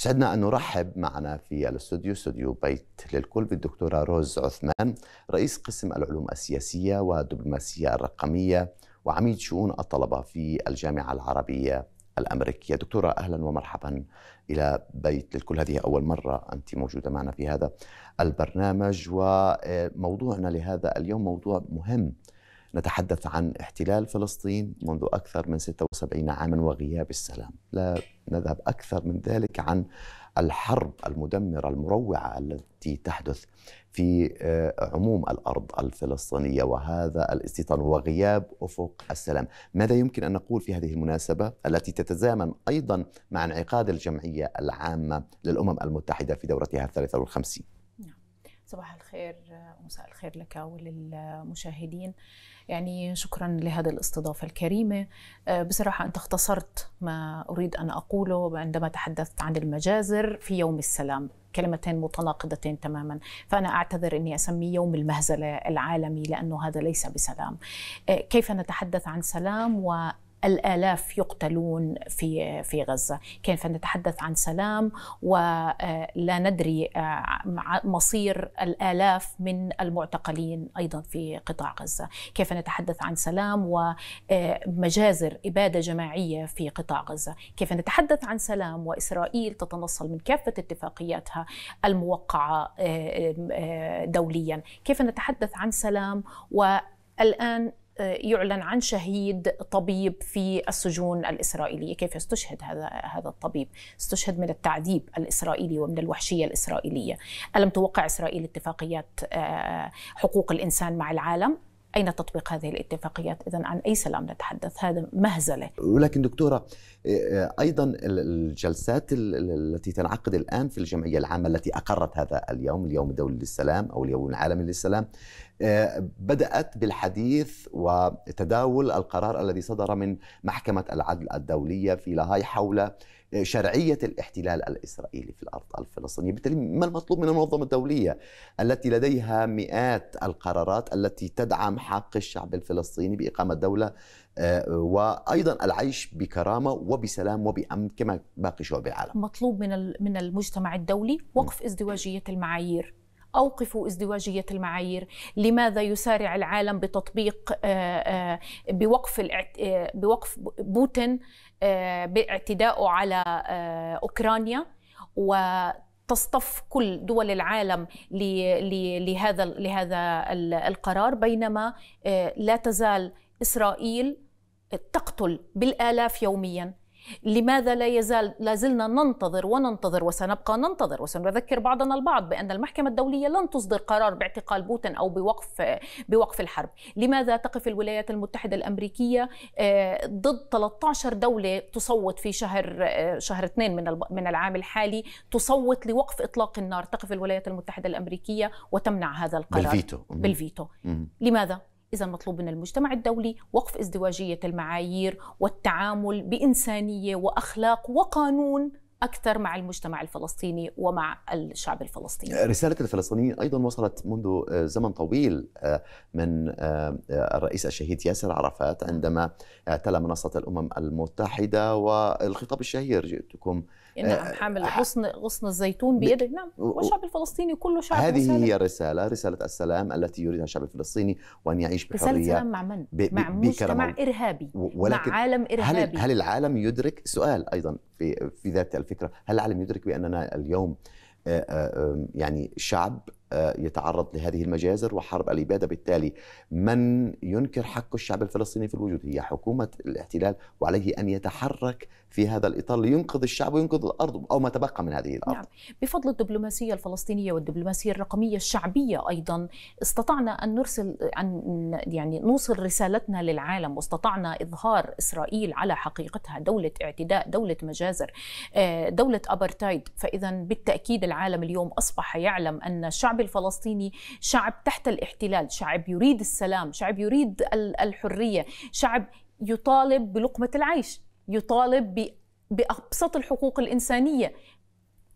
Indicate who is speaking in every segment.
Speaker 1: سعدنا أن نرحب معنا في الاستوديو استوديو بيت للكل بالدكتورة روز عثمان رئيس قسم العلوم السياسية والدبلوماسية الرقمية وعميد شؤون الطلبة في الجامعة العربية الأمريكية دكتورة أهلا ومرحبا إلى بيت للكل هذه أول مرة أنت موجودة معنا في هذا البرنامج وموضوعنا لهذا اليوم موضوع مهم نتحدث عن احتلال فلسطين منذ أكثر من 76 عاما وغياب السلام لا نذهب أكثر من ذلك عن الحرب المدمرة المروعة التي تحدث في آه، عموم الأرض الفلسطينية وهذا الاستيطان وغياب أفق السلام ماذا يمكن أن نقول في هذه المناسبة التي تتزامن أيضا مع انعقاد الجمعية العامة للأمم المتحدة في دورتها الثالثة والخمسين
Speaker 2: صباح الخير ومساء الخير لك وللمشاهدين يعني شكرا لهذه الاستضافة الكريمة آه، بصراحة أنت اختصرت ما أريد أن أقوله عندما تحدثت عن المجازر في يوم السلام كلمتين متناقضتين تماما فأنا أعتذر أني أسميه يوم المهزلة العالمي لأنه هذا ليس بسلام آه، كيف نتحدث عن سلام و الآلاف يقتلون في في غزة كيف نتحدث عن سلام ولا آه، ندري آه، مصير الآلاف من المعتقلين أيضا في قطاع غزة كيف نتحدث عن سلام ومجازر آه، إبادة جماعية في قطاع غزة كيف نتحدث عن سلام وإسرائيل تتنصل من كافة اتفاقياتها الموقعة دوليا كيف نتحدث عن سلام و الآن يعلن عن شهيد طبيب في السجون الإسرائيلية كيف استشهد هذا هذا الطبيب استشهد من التعذيب الإسرائيلي ومن الوحشية الإسرائيلية ألم توقع إسرائيل اتفاقيات آه، حقوق الإنسان مع العالم أين تطبيق هذه الاتفاقيات إذا عن أي سلام نتحدث هذا مهزلة
Speaker 1: ولكن دكتورة إيه، إيه، أيضا الجلسات التي تنعقد الآن في الجمعية العامة التي أقرت هذا اليوم اليوم الدولي للسلام أو اليوم العالمي للسلام إيه، بدأت بالحديث وتداول القرار الذي صدر من محكمة العدل الدولية في لاهاي حول شرعية الاحتلال الإسرائيلي في الأرض الفلسطينية بالتالي ما المطلوب من المنظمة الدولية التي لديها مئات القرارات التي تدعم حق الشعب الفلسطيني بإقامة دولة آه، وايضا العيش بكرامه وبسلام وبامن كما باقي شعوب العالم.
Speaker 2: مطلوب من من المجتمع الدولي وقف ازدواجيه المعايير. أوقفوا ازدواجية المعايير لماذا يسارع العالم بتطبيق آه، آه، بوقف بوقف بوتين آه، باعتدائه على آه، اوكرانيا وتصطف كل دول العالم لهذا لهذا القرار بينما آه، لا تزال اسرائيل تقتل بالالاف يوميا لماذا لا يزال لا زلنا ننتظر وننتظر وسنبقى ننتظر وسنذكر بعضنا البعض بان المحكمه الدوليه لن تصدر قرار باعتقال بوتين او بوقف بوقف الحرب، لماذا تقف الولايات المتحده الامريكيه آه، ضد 13 دوله تصوت في شهر آه، شهر اثنين من من العام الحالي تصوت لوقف اطلاق النار، تقف الولايات المتحده الامريكيه وتمنع هذا القرار بالفيتو بالفيتو، لماذا؟ إذا مطلوب من المجتمع الدولي وقف ازدواجية المعايير والتعامل بإنسانية وأخلاق وقانون أكثر مع المجتمع الفلسطيني ومع الشعب الفلسطيني
Speaker 1: رسالة الفلسطينيين أيضا وصلت منذ آه، زمن طويل آه، من آه، الرئيس الشهيد ياسر عرفات عندما اعتلى منصة الأمم المتحدة والخطاب الشهير جئتكم يعني عم
Speaker 2: حامل آه، غصن غصن الزيتون بيده نعم والشعب الفلسطيني كله شعب هذه مسالم. هي
Speaker 1: رساله رساله السلام التي يريدها الشعب الفلسطيني وان يعيش بحريه رساله السلام مع من ب مع مجتمع
Speaker 2: ارهابي ولكن مع عالم ارهابي هل,
Speaker 1: هل العالم يدرك سؤال ايضا في في ذات الفكره هل العالم يدرك باننا اليوم آه، يعني شعب يتعرض لهذه المجازر وحرب الإبادة بالتالي من ينكر حق الشعب الفلسطيني في الوجود هي حكومة الاحتلال وعليه أن يتحرك في هذا الإطار لينقذ الشعب وينقذ الأرض أو ما تبقى من هذه الأرض نعم.
Speaker 2: بفضل الدبلوماسية الفلسطينية والدبلوماسية الرقمية الشعبية أيضا استطعنا أن نرسل أن يعني نوصل رسالتنا للعالم واستطعنا إظهار إسرائيل على حقيقتها دولة اعتداء دولة مجازر آه، دولة أبرتايد فإذا بالتأكيد العالم اليوم أصبح يعلم أن الشعب الشعب الفلسطيني شعب تحت الاحتلال شعب يريد السلام شعب يريد الحرية شعب يطالب بلقمة العيش يطالب بأبسط الحقوق الإنسانية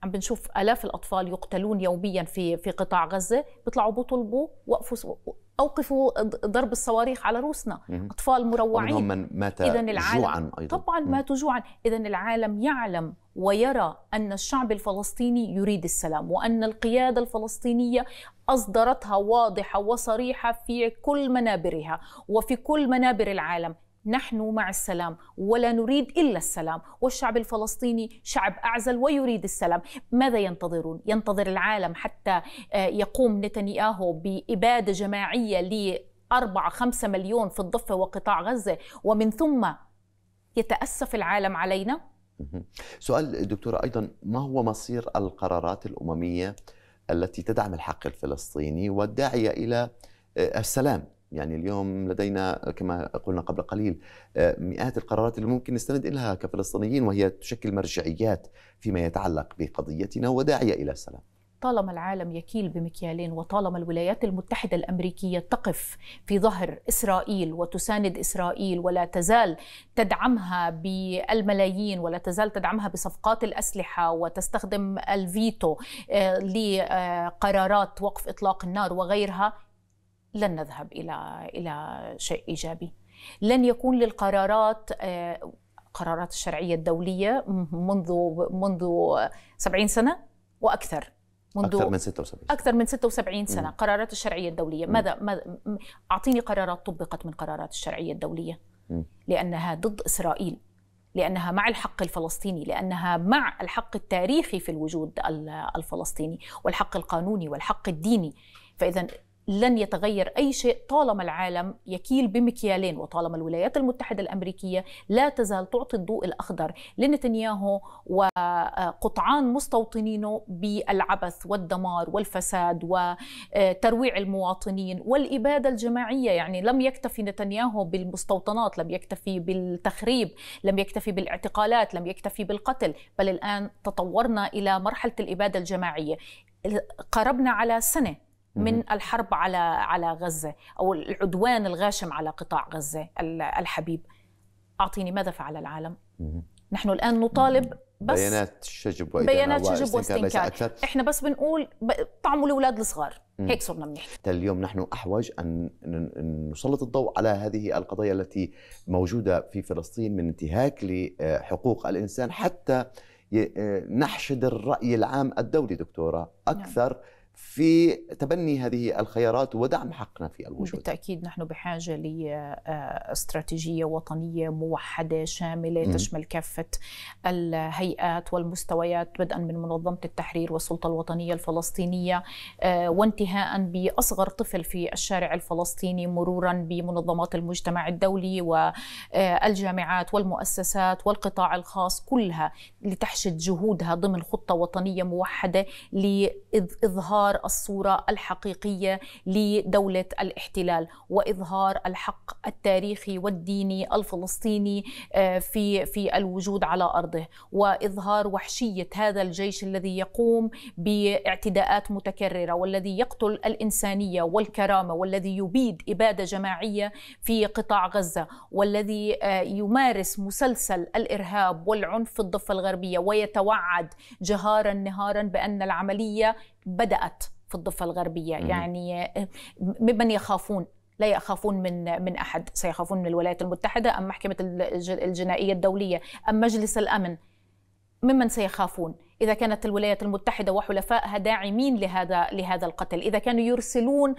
Speaker 2: عم بنشوف آلاف الأطفال يقتلون يوميا في في قطاع غزة بيطلعوا بيطلبوا وقفوا اوقفوا ضرب الصواريخ على روسنا مم. اطفال مروعين ومنهم
Speaker 1: من مات إذن العالم جوعا ايضا
Speaker 2: طبعا مم. ماتوا جوعا اذا العالم يعلم ويرى ان الشعب الفلسطيني يريد السلام وان القياده الفلسطينيه اصدرتها واضحه وصريحه في كل منابرها وفي كل منابر العالم نحن مع السلام ولا نريد الا السلام والشعب الفلسطيني شعب اعزل ويريد السلام ماذا ينتظرون ينتظر العالم حتى آه، يقوم نتنياهو باباده جماعيه ل 4 5 مليون في الضفه وقطاع غزه ومن ثم يتاسف العالم علينا
Speaker 1: سؤال دكتوره ايضا ما هو مصير القرارات الامميه التي تدعم الحق الفلسطيني والداعيه الى آه، السلام يعني اليوم لدينا كما قلنا قبل قليل آه، مئات القرارات اللي ممكن نستند إليها كفلسطينيين وهي تشكل مرجعيات فيما يتعلق بقضيتنا وداعية إلى السلام
Speaker 2: طالما العالم يكيل بمكيالين وطالما الولايات المتحده الامريكيه تقف في ظهر اسرائيل وتساند اسرائيل ولا تزال تدعمها بالملايين ولا تزال تدعمها بصفقات الاسلحه وتستخدم الفيتو آه، لقرارات وقف اطلاق النار وغيرها لن نذهب الى الى شيء ايجابي لن يكون للقرارات آه، قرارات الشرعيه الدوليه منذ منذ 70 سنه واكثر منذ أكثر من 76 أكثر من 76 سنة مم. قرارات الشرعية الدولية ماذا, ماذا أعطيني قرارات طبقت من قرارات الشرعية الدولية مم. لأنها ضد إسرائيل لأنها مع الحق الفلسطيني لأنها مع الحق التاريخي في الوجود الفلسطيني والحق القانوني والحق الديني فإذا لن يتغير اي شيء طالما العالم يكيل بمكيالين وطالما الولايات المتحده الامريكيه لا تزال تعطي الضوء الاخضر لنتنياهو وقطعان مستوطنينه بالعبث والدمار والفساد وترويع المواطنين والاباده الجماعيه يعني لم يكتفي نتنياهو بالمستوطنات، لم يكتفي بالتخريب، لم يكتفي بالاعتقالات، لم يكتفي بالقتل، بل الان تطورنا الى مرحله الاباده الجماعيه. قربنا على سنه من الحرب على على غزه او العدوان الغاشم على قطاع غزه الحبيب اعطيني ماذا فعل العالم؟ نحن الان نطالب بس بيانات
Speaker 1: شجب واستنكار بيانات شجب واستنكار
Speaker 2: احنا بس بنقول طعموا الاولاد الصغار هيك صرنا بنحكي
Speaker 1: اليوم نحن احوج ان نسلط الضوء على هذه القضايا التي موجوده في فلسطين من انتهاك لحقوق الانسان حتى نحشد الراي العام الدولي دكتوره نعم. اكثر نعم. في تبني هذه الخيارات ودعم حقنا في الوجود
Speaker 2: بالتأكيد نحن بحاجة لاستراتيجية آه، وطنية موحدة شاملة تشمل كافة الهيئات والمستويات بدءا من منظمة التحرير والسلطة الوطنية الفلسطينية آه، وانتهاء بأصغر طفل في الشارع الفلسطيني مرورا بمنظمات المجتمع الدولي والجامعات آه، والمؤسسات والقطاع الخاص كلها لتحشد جهودها ضمن خطة وطنية موحدة لإظهار إظهار الصورة الحقيقية لدولة الاحتلال وإظهار الحق التاريخي والديني الفلسطيني آه، في في الوجود على أرضه وإظهار وحشية هذا الجيش الذي يقوم باعتداءات متكررة والذي يقتل الإنسانية والكرامة والذي يبيد إبادة جماعية في قطاع غزة والذي آه، يمارس مسلسل الإرهاب والعنف في الضفة الغربية ويتوعد جهارا نهارا بأن العملية بدأت في الضفة الغربية مم. يعني ممن يخافون لا يخافون من من احد سيخافون من الولايات المتحده ام محكمه الجنائيه الدوليه ام مجلس الامن ممن سيخافون إذا كانت الولايات المتحدة وحلفائها داعمين لهذا لهذا القتل إذا كانوا يرسلون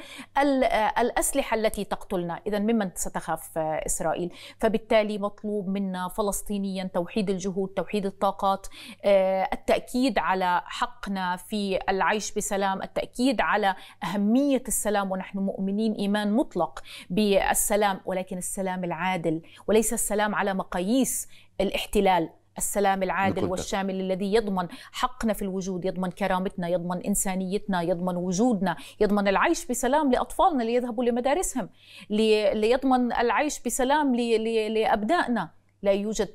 Speaker 2: الأسلحة التي تقتلنا إذا ممن ستخاف إسرائيل فبالتالي مطلوب منا فلسطينيا توحيد الجهود توحيد الطاقات آه، التأكيد على حقنا في العيش بسلام التأكيد على أهمية السلام ونحن مؤمنين إيمان مطلق بالسلام ولكن السلام العادل وليس السلام على مقاييس الاحتلال السلام العادل والشامل الذي يضمن حقنا في الوجود يضمن كرامتنا يضمن إنسانيتنا يضمن وجودنا يضمن العيش بسلام لأطفالنا ليذهبوا لمدارسهم ليضمن العيش بسلام لأبنائنا لا يوجد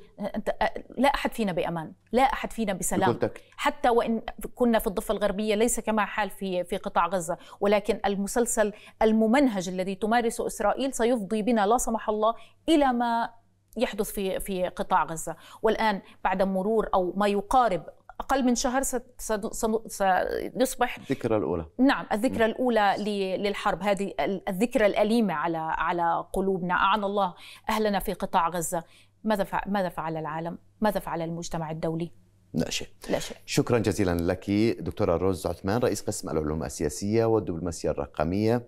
Speaker 2: لا احد فينا بامان لا احد فينا بسلام بقولتك. حتى وان كنا في الضفه الغربيه ليس كما حال في في قطاع غزه ولكن المسلسل الممنهج الذي تمارسه اسرائيل سيفضي بنا لا سمح الله الى ما يحدث في في قطاع غزه والان بعد مرور او ما يقارب اقل من شهر سيصبح
Speaker 1: الذكرى الاولى
Speaker 2: نعم الذكرى الاولى للحرب هذه الذكرى الاليمه على على قلوبنا اعان الله اهلنا في قطاع غزه ماذا فعل ماذا فعل العالم ماذا فعل المجتمع الدولي
Speaker 1: لا شيء لا شيء شكرا جزيلا لك دكتوره روز عثمان رئيس قسم العلوم السياسيه والدبلوماسيه الرقميه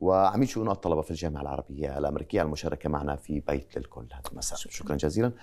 Speaker 1: وعميد شؤون الطلبه في الجامعه العربيه الامريكيه على المشاركه معنا في بيت للكل هذا المساء شكرا جزيلا